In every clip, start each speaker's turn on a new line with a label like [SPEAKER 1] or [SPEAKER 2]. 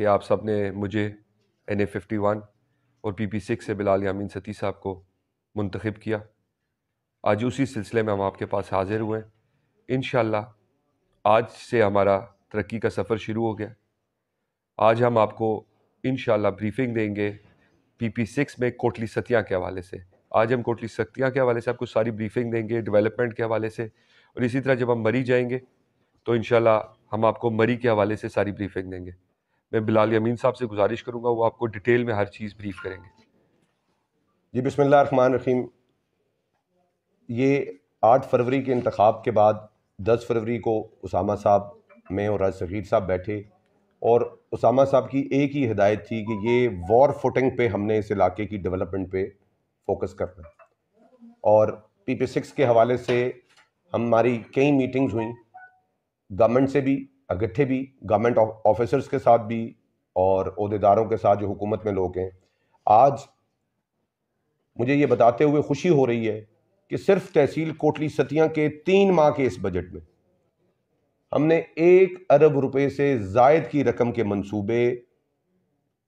[SPEAKER 1] कि आप सब ने मुझे एन ए फिफ्टी वन और पी पी सिक्स से बिलाल यामीन सती साहब को मंतखब किया आज उसी सिलसिले में हम आपके पास हाजिर हुए इन आज से हमारा तरक्की का सफ़र शुरू हो गया आज हम आपको इन ब्रीफिंग देंगे पी पी सिक्स में कोटली सतिया के हवाले से आज हम कोटली सतिया के हवाले से आपको सारी ब्रीफिंग देंगे डेवलपमेंट के हवाले से और इसी तरह जब हम मरी जाएंगे तो इन हम आपको मरी के हवाले से सारी ब्रीफिंग देंगे मैं बिलाल यमीन साहब से गुजारिश करूँगा वो आपको डिटेल में हर चीज़ ब्रीफ करेंगे जी बसमान रहीम ये आठ फरवरी के इंतखब के बाद दस फरवरी को उसामा साहब मैं और राज सगीर साहब बैठे और उसामा साहब की एक ही हिदायत थी कि ये वॉर फुटिंग पे हमने इस इलाके की डेवलपमेंट पे फोकस करना और पी पी सिक्स के हवाले से हमारी कई मीटिंग्स हुई गवर्नमेंट से भी इकट्ठे भी गवर्नमेंट ऑफिसर्स के साथ भी और अहदेदारों के साथ जो हुकूमत में लोग हैं आज मुझे ये बताते हुए खुशी हो रही है कि सिर्फ तहसील कोटली सतिया के तीन माह के इस बजट में हमने एक अरब रुपए से जायद की रकम के मंसूबे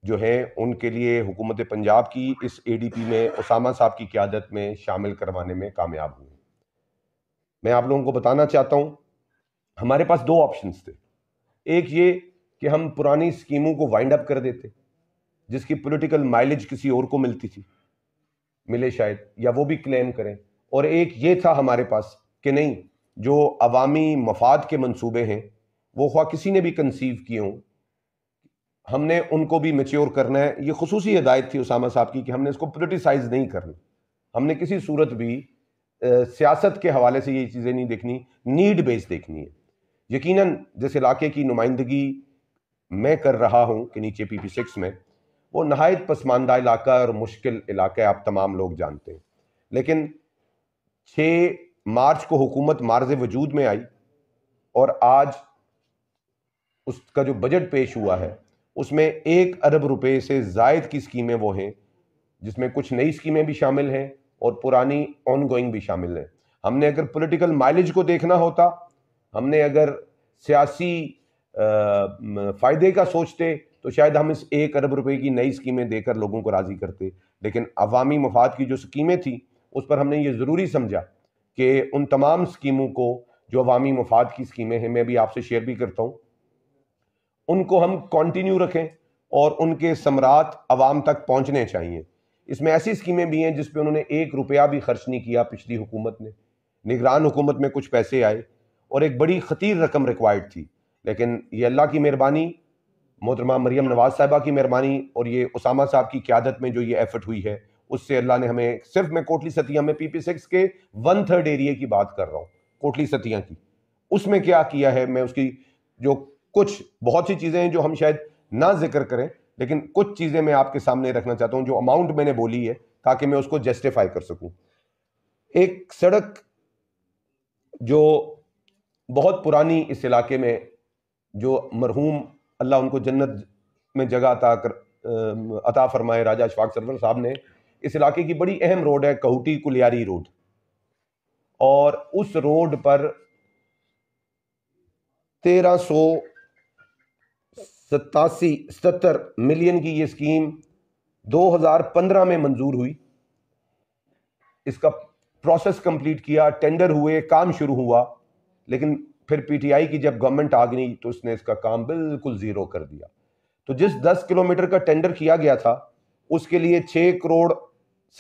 [SPEAKER 1] जो हैं उनके लिए हुकूमत पंजाब की इस एडीपी में उसामा साहब की क्यादत में शामिल करवाने में कामयाब हुए मैं आप लोगों को बताना चाहता हूं हमारे पास दो ऑप्शंस थे एक ये कि हम पुरानी स्कीमों को वाइंड अप कर देते जिसकी पॉलिटिकल माइलेज किसी और को मिलती थी मिले शायद या वो भी क्लेम करें और एक ये था हमारे पास कि नहीं जो अवामी मफाद के मंसूबे हैं वो ख्वा किसी ने भी कंसीव किए हों हमने उनको भी मेच्योर करना है ये खसूस हदायत थी उसामा साहब की कि हमने इसको पोलिटिसाइज नहीं करना हमने किसी सूरत भी सियासत के हवाले से ये चीज़ें नहीं देखनी नीड बेस देखनी है यकीनन जिस इलाके की नुमाइंदगी मैं कर रहा हूँ कि नीचे पी पी सिक्स में वो नहायत पसमानदा इलाका और मुश्किल इलाका आप तमाम लोग जानते हैं लेकिन छः मार्च को हुकूमत मार्ज वजूद में आई और आज उसका जो बजट पेश हुआ है उसमें एक अरब रुपए से जायद की स्कीमें वो हैं जिसमें कुछ नई स्कीमें भी शामिल हैं और पुरानी ऑन गोइंग भी शामिल है हमने अगर पॉलिटिकल माइलेज को देखना होता हमने अगर सियासी फ़ायदे का सोचते तो शायद हम इस एक अरब रुपए की नई स्कीमें देकर लोगों को राज़ी करते लेकिन अवामी मफाद की जो स्कीमें थी उस पर हमने ये ज़रूरी समझा कि उन तमाम स्कीमों को जो अवामी मफाद की स्कीमें हैं मैं भी आपसे शेयर भी करता हूँ उनको हम कंटिन्यू रखें और उनके समरात आवाम तक पहुँचने चाहिए इसमें ऐसी स्कीमें भी हैं जिस पर उन्होंने एक रुपया भी खर्च नहीं किया पिछली हुकूमत ने निगरान हुकूमत में कुछ पैसे आए और एक बड़ी खतीर रकम रिक्वायर्ड थी लेकिन ये अल्लाह की मेहरबानी मोहतरमा मरियम नवाज़ साहबा की मेहरबानी और ये उसामा साहब की क्यादत में जो ये एफर्ट हुई है उससे अल्लाह ने हमें सिर्फ मैं कोटली सतिया में पी पी सिक्स के वन थर्ड एरिए की बात कर रहा हूँ कोटली सतिया की उसमें क्या किया है मैं उसकी जो कुछ बहुत सी चीज़ें हैं जो हम शायद ना जिक्र करें लेकिन कुछ चीज़ें मैं आपके सामने रखना चाहता हूँ जो अमाउंट मैंने बोली है ताकि मैं उसको जस्टिफाई कर सकूँ एक सड़क जो बहुत पुरानी इस इलाके में जो मरहूम अल्लाह उनको जन्नत में जगह अता कर अता फरमाए राजा अशफाक सरवर साहब ने इस इलाके की बड़ी अहम रोड है कहूटी कुलियारी रोड और उस रोड पर तेरह सौ सतासी सतर मिलियन की ये स्कीम 2015 में मंजूर हुई इसका प्रोसेस कंप्लीट किया टेंडर हुए काम शुरू हुआ लेकिन फिर पीटीआई की जब गवर्नमेंट आ गई तो उसने इसका काम बिल्कुल ज़ीरो कर दिया तो जिस 10 किलोमीटर का टेंडर किया गया था उसके लिए 6 करोड़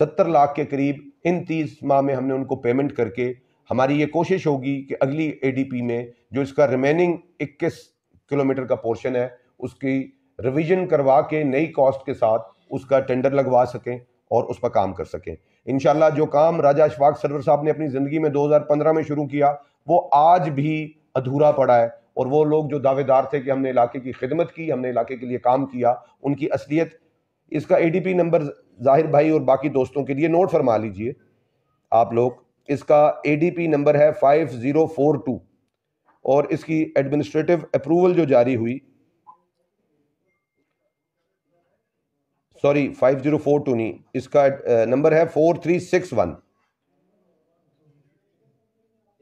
[SPEAKER 1] 70 लाख के करीब इन 30 माह में हमने उनको पेमेंट करके हमारी ये कोशिश होगी कि अगली एडीपी में जो इसका रिमेनिंग 21 किलोमीटर का पोर्शन है उसकी रिवीजन करवा के नई कॉस्ट के साथ उसका टेंडर लगवा सकें और उस पर काम कर सकें इन जो काम राजा अशफाक सरवर साहब ने अपनी ज़िंदगी में 2015 में शुरू किया वो आज भी अधूरा पड़ा है और वो लोग जो दावेदार थे कि हमने इलाके की खिदमत की हमने इलाके के लिए काम किया उनकी असलियत इसका ए नंबर जाहिर भाई और बाकी दोस्तों के लिए नोट फरमा लीजिए आप लोग इसका ए नंबर है फाइव ज़ीरो फोर टू और इसकी एडमिनिस्ट्रेटिव अप्रूवल जो जारी हुई sorry five zero four two नहीं इसका नंबर है फोर थ्री सिक्स वन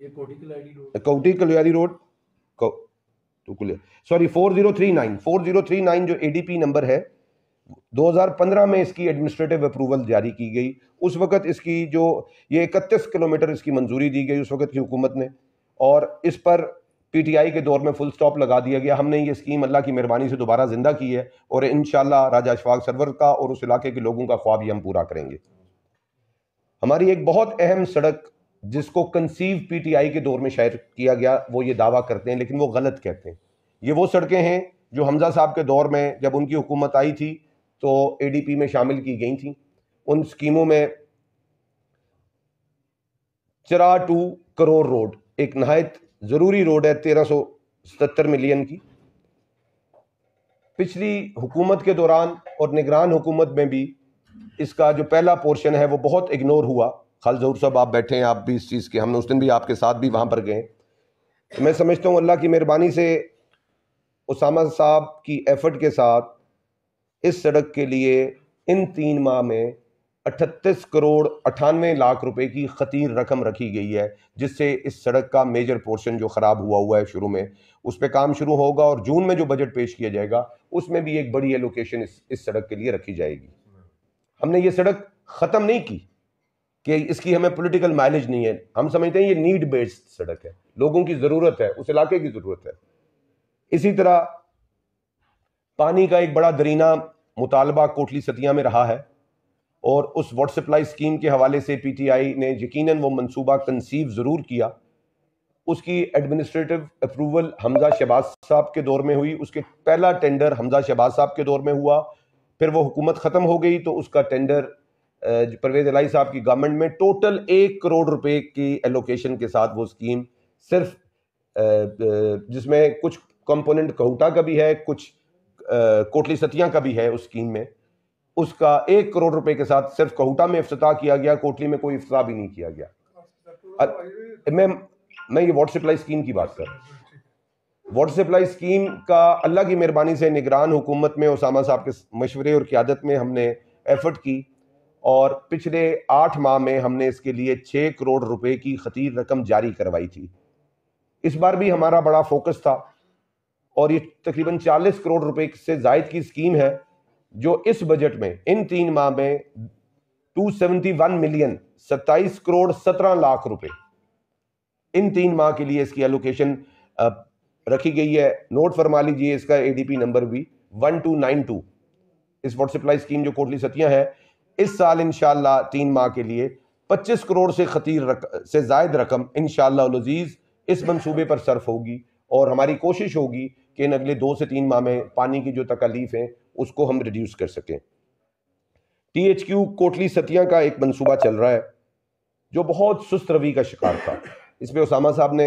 [SPEAKER 1] कोटी कलियारी रोड सॉरी 4039 4039 जो एडीपी नंबर है 2015 में इसकी एडमिनिस्ट्रेटिव अप्रूवल जारी की गई उस वक्त इसकी जो ये इकतीस किलोमीटर इसकी मंजूरी दी गई उस वक्त की हुकूमत ने और इस पर पीटीआई के दौर में फुल स्टॉप लगा दिया गया हमने ये स्कीम अल्लाह की मेहरबानी से दोबारा ज़िंदा की है और इन राजा अशफाक सरवर का और उस इलाके के लोगों का ख्वाब ही हम पूरा करेंगे हमारी एक बहुत अहम सड़क जिसको कंसीव पीटीआई के दौर में शायर किया गया वो ये दावा करते हैं लेकिन वो गलत कहते हैं ये वो सड़कें हैं जो हमजा साहब के दौर में जब उनकी हुकूमत आई थी तो एडीपी में शामिल की गई थी उन स्कीमों में चरा टू करोड़ रोड एक नहायत ज़रूरी रोड है तेरह सौ सतर मिलियन की पिछली हुकूमत के दौरान और निगरान हुकूमत में भी इसका जो पहला पोर्शन है वो बहुत इग्नोर हुआ खाल जहूर साहब आप बैठे हैं आप भी इस चीज़ के हमने उस दिन भी आपके साथ भी वहाँ पर गए तो मैं समझता हूँ अल्लाह की मेहरबानी से उसामा साहब की एफर्ट के साथ इस सड़क के लिए इन तीन माह में अठतीस करोड़ अठानवे लाख रुपए की खतीर रकम रखी गई है जिससे इस सड़क का मेजर पोर्शन जो ख़राब हुआ हुआ है शुरू में उस पर काम शुरू होगा और जून में जो बजट पेश किया जाएगा उसमें भी एक बड़ी एलोकेशन इस इस सड़क के लिए रखी जाएगी हमने ये सड़क ख़त्म नहीं की कि इसकी हमें पॉलिटिकल माइलेज नहीं है हम समझते हैं ये नीड बेस्ड सड़क है लोगों की ज़रूरत है उस इलाके की ज़रूरत है इसी तरह पानी का एक बड़ा दरीना मुतालबा कोटली सतिया में रहा है और उस वाटर सप्लाई स्कीम के हवाले से पीटीआई ने यकीनन वो मंसूबा कंसीव ज़रूर किया उसकी एडमिनिस्ट्रेटिव अप्रूवल हमजा शहबाज साहब के दौर में हुई उसके पहला टेंडर हमजा शहबाज साहब के दौर में हुआ फिर वो हुकूमत ख़त्म हो गई तो उसका टेंडर परवेज अलाई साहब की गवर्नमेंट में टोटल एक करोड़ रुपए की एलोकेशन के साथ वो स्कीम सिर्फ जिसमें कुछ कंपोनेंट कहूटा का भी है कुछ कोटली सतिया का भी है उस स्कीम में उसका एक करोड़ रुपए के साथ सिर्फ कहूटा में अफ्ताह किया गया कोटली में कोई अफ्ताह भी नहीं किया गया मैं मैं ये वाटर सप्लाई स्कीम की बात कर वाटर सप्लाई स्कीम का अल्लाह की मेहरबानी से निगरान हुकूमत में ओसामा साहब के मशवरे और क्यादत में हमने एफर्ट की और पिछले आठ माह में हमने इसके लिए छः करोड़ रुपए की खतीर रकम जारी करवाई थी इस बार भी हमारा बड़ा फोकस था और ये तकरीबन 40 करोड़ रुपए से जायद की स्कीम है जो इस बजट में इन तीन माह में 271 मिलियन 27 करोड़ 17 लाख रुपए इन तीन माह के लिए इसकी एलोकेशन रखी गई है नोट फरमा लीजिए इसका एडीपी नंबर भी 1292 इस वाटर सप्लाई स्कीम जो कोटली सतिया है इस साल इन तीन माह के लिए पच्चीस करोड़ से खतीर रक, से जायद रकम इन शजीज़ इस मनसूबे पर सर्फ होगी और हमारी कोशिश होगी कि इन अगले दो से तीन माह में पानी की जो तकलीफ है उसको हम रिड्यूस कर सकें टी एच क्यू कोटली सतिया का एक मनसूबा चल रहा है जो बहुत सुस्त रवि का शिकार था इसमें उसामा साहब ने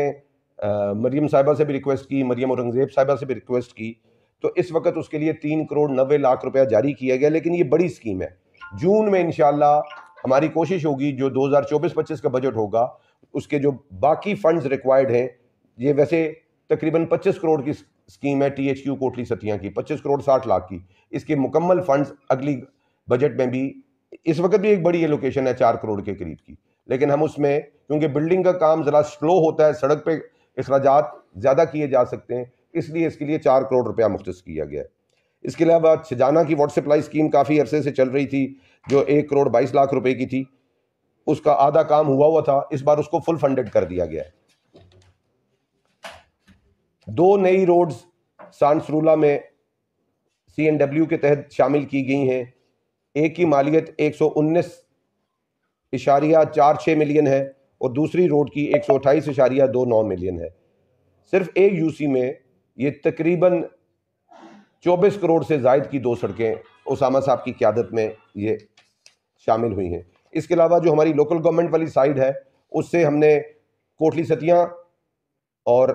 [SPEAKER 1] मरियम साहिबा से भी रिक्वेस्ट की मरियम औरंगज़ेब साहिबा से भी रिक्वेस्ट की तो इस वक्त उसके लिए तीन करोड़ नब्बे लाख रुपया जारी किया गया लेकिन ये बड़ी स्कीम है जून में इंशाल्लाह हमारी कोशिश होगी जो 2024-25 का बजट होगा उसके जो बाकी फंड्स रिक्वायर्ड हैं ये वैसे तकरीबन 25 करोड़ की स्कीम है T H Q Kotli Sattian की 25 करोड़ 60 लाख की इसके मुकम्मल फंड्स अगली बजट में भी इस वक्त भी एक बड़ी एलोकेशन है चार करोड़ के करीब की लेकिन हम उसमें क्योंकि बिल्डिंग का काम ज़रा स्लो होता है सड़क पर अखराज ज़्यादा किए जा सकते हैं इसलिए इसके लिए चार करोड़ रुपया मुख्त किया गया है इसके अलावा छजाना की वाटर लाई स्कीम काफ़ी अरसे से चल रही थी जो एक करोड़ बाईस लाख रुपए की थी उसका आधा काम हुआ हुआ था इस बार उसको फुल फंडेड कर दिया गया है दो नई रोड्स सांसरूला में सी एनडब्ल्यू के तहत शामिल की गई हैं एक की मालियत एक सौ उन्नीस इशारिया चार छः मिलियन है और दूसरी रोड की एक सौ अट्ठाईस इशारिया दो नौ मिलियन है सिर्फ एक यूसी में ये तकरीबन चौबीस करोड़ से जायद की दो सड़कें उसामा साहब की क्यादत में ये शामिल हुई हैं इसके अलावा जो हमारी लोकल गवर्नमेंट वाली साइड है उससे हमने कोटली सतियाँ और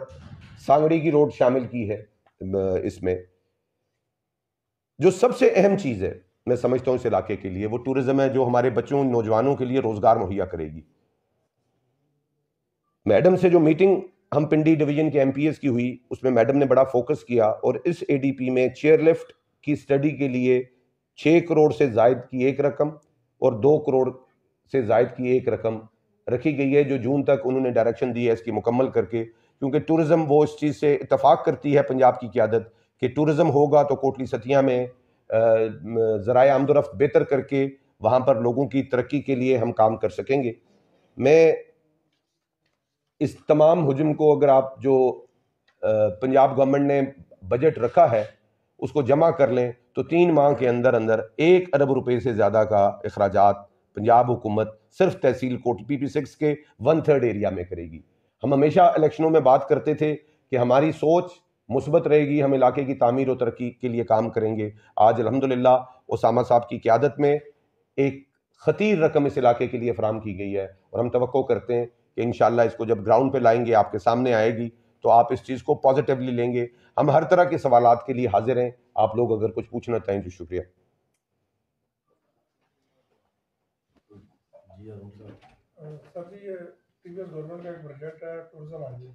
[SPEAKER 1] सांगड़ी की रोड शामिल की है इसमें जो सबसे अहम चीज़ है मैं समझता हूँ इस इलाके के लिए वो टूरिज्म है जो हमारे बच्चों नौजवानों के लिए रोज़गार मुहैया करेगी मैडम से जो मीटिंग हम पिंडी डिवीजन के एम की हुई उसमें मैडम ने बड़ा फोकस किया और इस ए में चेयरलिफ्ट की स्टडी के लिए छः करोड़ से जायद की एक रकम और दो करोड़ से जायद की एक रकम रखी गई है जो जून तक उन्होंने डायरेक्शन दी है इसकी मुकम्मल करके क्योंकि टूरिज़्म वो इस चीज़ से इतफाक़ करती है पंजाब की क्यादत कि टूरिज़्म होगा तो कोटली सतिया में ज़रा आमदोरफ़्त बेहतर करके वहाँ पर लोगों की तरक्की के लिए हम काम कर सकेंगे मैं इस तमाम हजम को अगर आप जो पंजाब गवर्नमेंट ने बजट रखा है उसको जमा कर लें तो तीन माह के अंदर अंदर एक अरब रुपये से ज़्यादा का अखराज पंजाब हुकूमत सिर्फ तहसील कोट पी पी सिक्स के वन थर्ड एरिया में करेगी हम हमेशा इलेक्शनों में बात करते थे कि हमारी सोच मुस्बत रहेगी हम इलाके की तमीर और तरक्की के लिए काम करेंगे आज अलहमदिल्ला उसामा साहब की क्यादत में एक ख़तीर रकम इस इलाके के लिए फ्राहम की गई है और हम तो करते हैं कि इन इसको जब ग्राउंड पे लाएंगे आपके सामने आएगी तो आप इस चीज़ को पॉजिटिवली लेंगे हम हर तरह के सवाल के लिए हाजिर हैं आप लोग अगर कुछ पूछना चाहें तो शुक्रिया सर जी प्रीवियस गवर्नमेंट का एक बजट है टूरिज्म